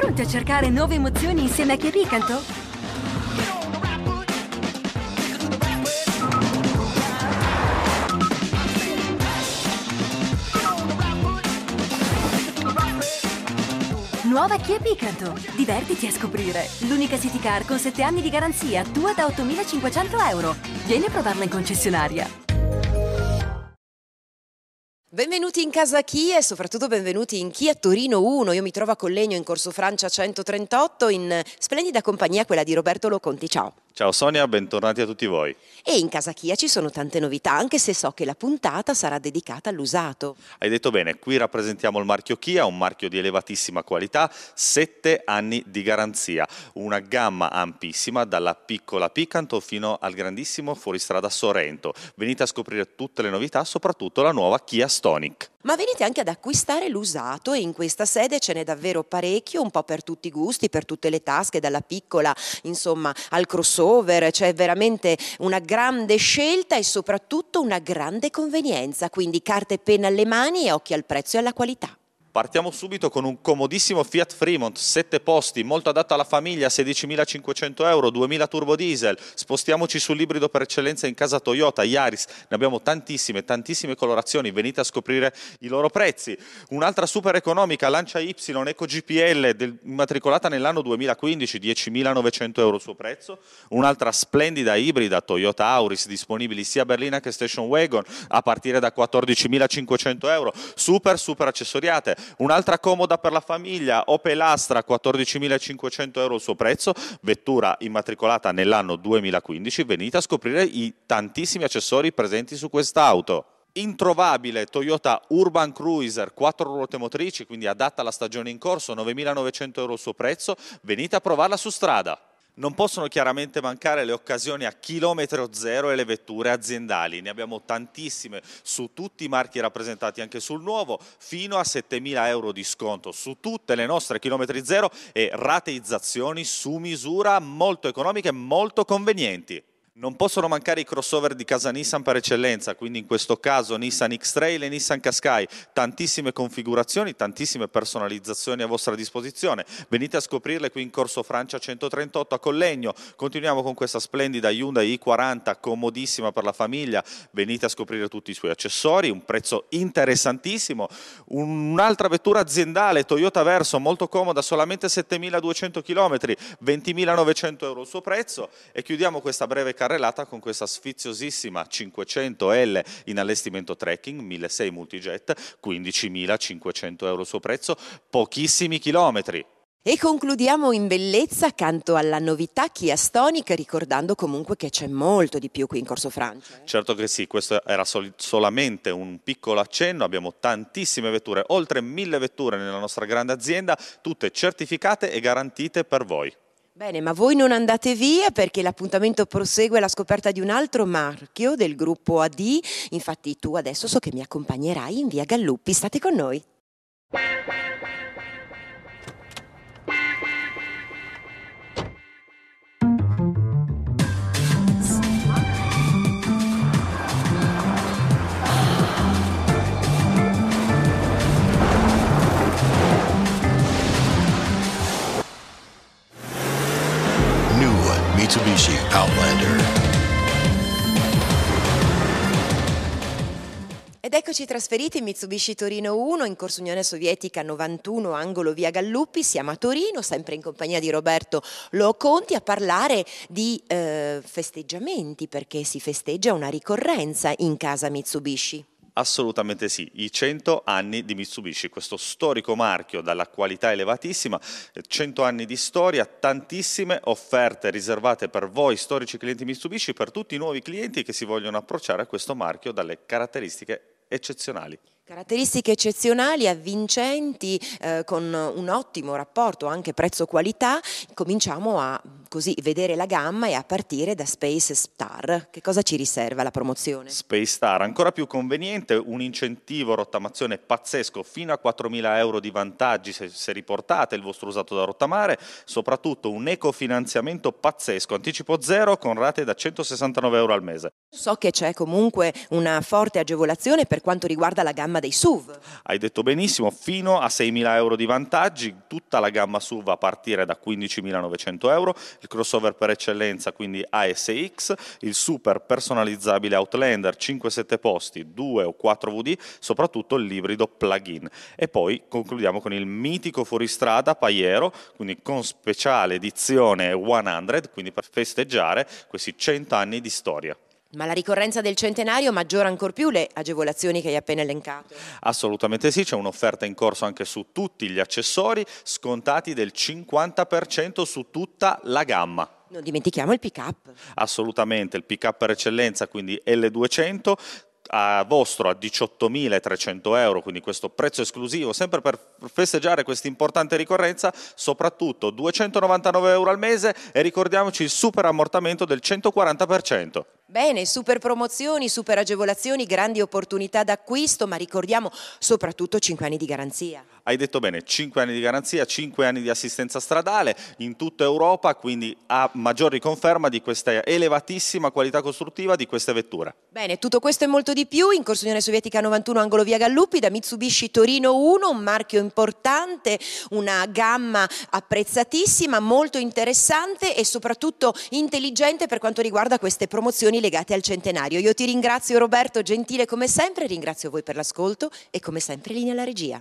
Pronti a cercare nuove emozioni insieme a Chiricanto? Nuova Kia Picanto. Divertiti a scoprire. L'unica city car con 7 anni di garanzia, tua da 8.500 euro. Vieni a provarla in concessionaria. Benvenuti in casa Chi e soprattutto benvenuti in Chi a Torino 1. Io mi trovo a Collegno in Corso Francia 138 in splendida compagnia quella di Roberto Loconti. Ciao. Ciao Sonia, bentornati a tutti voi. E in casa Kia ci sono tante novità, anche se so che la puntata sarà dedicata all'usato. Hai detto bene, qui rappresentiamo il marchio Kia, un marchio di elevatissima qualità, 7 anni di garanzia, una gamma ampissima dalla piccola Picanto fino al grandissimo fuoristrada Sorrento. Venite a scoprire tutte le novità, soprattutto la nuova Kia Stonic. Ma venite anche ad acquistare l'usato e in questa sede ce n'è davvero parecchio, un po' per tutti i gusti, per tutte le tasche, dalla piccola, insomma, al crossover over, c'è veramente una grande scelta e soprattutto una grande convenienza, quindi carte e penna alle mani e occhi al prezzo e alla qualità. Partiamo subito con un comodissimo Fiat Fremont, 7 posti, molto adatto alla famiglia, 16.500 euro, 2.000 turbo diesel. Spostiamoci sull'ibrido per eccellenza in casa Toyota, Yaris. Ne abbiamo tantissime, tantissime colorazioni. Venite a scoprire i loro prezzi. Un'altra super economica, Lancia Y, Eco GPL, del, immatricolata nell'anno 2015, 10.900 euro il suo prezzo. Un'altra splendida ibrida, Toyota Auris, disponibili sia Berlina che Station Wagon, a partire da 14.500 euro. Super, super accessoriate Un'altra comoda per la famiglia, Opel Astra, 14.500 euro il suo prezzo, vettura immatricolata nell'anno 2015. Venite a scoprire i tantissimi accessori presenti su quest'auto introvabile Toyota Urban Cruiser 4 ruote motrici, quindi adatta alla stagione in corso, 9.900 euro il suo prezzo, venite a provarla su strada. Non possono chiaramente mancare le occasioni a chilometro zero e le vetture aziendali, ne abbiamo tantissime su tutti i marchi rappresentati anche sul nuovo, fino a 7.000 euro di sconto su tutte le nostre chilometri zero e rateizzazioni su misura molto economiche e molto convenienti. Non possono mancare i crossover di casa Nissan per eccellenza, quindi in questo caso Nissan X-Trail e Nissan Qashqai. Tantissime configurazioni, tantissime personalizzazioni a vostra disposizione. Venite a scoprirle qui in Corso Francia 138 a Collegno. Continuiamo con questa splendida Hyundai i40, comodissima per la famiglia. Venite a scoprire tutti i suoi accessori, un prezzo interessantissimo. Un'altra vettura aziendale, Toyota Verso, molto comoda, solamente 7.200 km, 20.900 euro il suo prezzo. E chiudiamo questa breve carta carrellata con questa sfiziosissima 500L in allestimento trekking, 1600 multijet, 15.500 euro il suo prezzo, pochissimi chilometri, e concludiamo in bellezza accanto alla novità Kia Stonic, ricordando comunque che c'è molto di più qui in Corso Francia. Eh. Certo che sì, questo era sol solamente un piccolo accenno, abbiamo tantissime vetture, oltre mille vetture nella nostra grande azienda, tutte certificate e garantite per voi. Bene, ma voi non andate via perché l'appuntamento prosegue la scoperta di un altro marchio del gruppo AD. Infatti tu adesso so che mi accompagnerai in via Galluppi. State con noi. Ed eccoci trasferiti in Mitsubishi Torino 1 in Corso Unione Sovietica 91, angolo via Galluppi. Siamo a Torino, sempre in compagnia di Roberto Loconti, a parlare di eh, festeggiamenti perché si festeggia una ricorrenza in casa Mitsubishi. Assolutamente sì, i 100 anni di Mitsubishi, questo storico marchio dalla qualità elevatissima, 100 eh, anni di storia, tantissime offerte riservate per voi storici clienti Mitsubishi, per tutti i nuovi clienti che si vogliono approcciare a questo marchio dalle caratteristiche eccezionali. Caratteristiche eccezionali, avvincenti, eh, con un ottimo rapporto anche prezzo-qualità, cominciamo a così, vedere la gamma e a partire da Space Star. Che cosa ci riserva la promozione? Space Star, ancora più conveniente, un incentivo rottamazione pazzesco, fino a 4.000 euro di vantaggi se, se riportate il vostro usato da rottamare, soprattutto un ecofinanziamento pazzesco, anticipo zero con rate da 169 euro al mese. So che c'è comunque una forte agevolazione per quanto riguarda la gamma gamma dei SUV. Hai detto benissimo, fino a 6.000 euro di vantaggi, tutta la gamma SUV a partire da 15.900 euro, il crossover per eccellenza quindi ASX, il super personalizzabile Outlander 5-7 posti, 2 o 4 VD, soprattutto l'ibrido plug-in. E poi concludiamo con il mitico fuoristrada Paiero, quindi con speciale edizione 100, quindi per festeggiare questi 100 anni di storia. Ma la ricorrenza del centenario maggiora ancor più le agevolazioni che hai appena elencato? Assolutamente sì, c'è un'offerta in corso anche su tutti gli accessori, scontati del 50% su tutta la gamma. Non dimentichiamo il pick up. Assolutamente, il pick up per eccellenza, quindi L200, a vostro a 18.300 euro, quindi questo prezzo esclusivo, sempre per festeggiare questa importante ricorrenza, soprattutto 299 euro al mese e ricordiamoci il super ammortamento del 140%. Bene, super promozioni, super agevolazioni, grandi opportunità d'acquisto, ma ricordiamo soprattutto 5 anni di garanzia. Hai detto bene, 5 anni di garanzia, 5 anni di assistenza stradale in tutta Europa, quindi a maggior riconferma di questa elevatissima qualità costruttiva di queste vetture. Bene, tutto questo e molto di più in Corso Unione Sovietica 91 Angolo Via Galluppi da Mitsubishi Torino 1, un marchio importante, una gamma apprezzatissima, molto interessante e soprattutto intelligente per quanto riguarda queste promozioni questioni legate al centenario. Io ti ringrazio Roberto Gentile come sempre, ringrazio voi per l'ascolto e come sempre linea alla regia.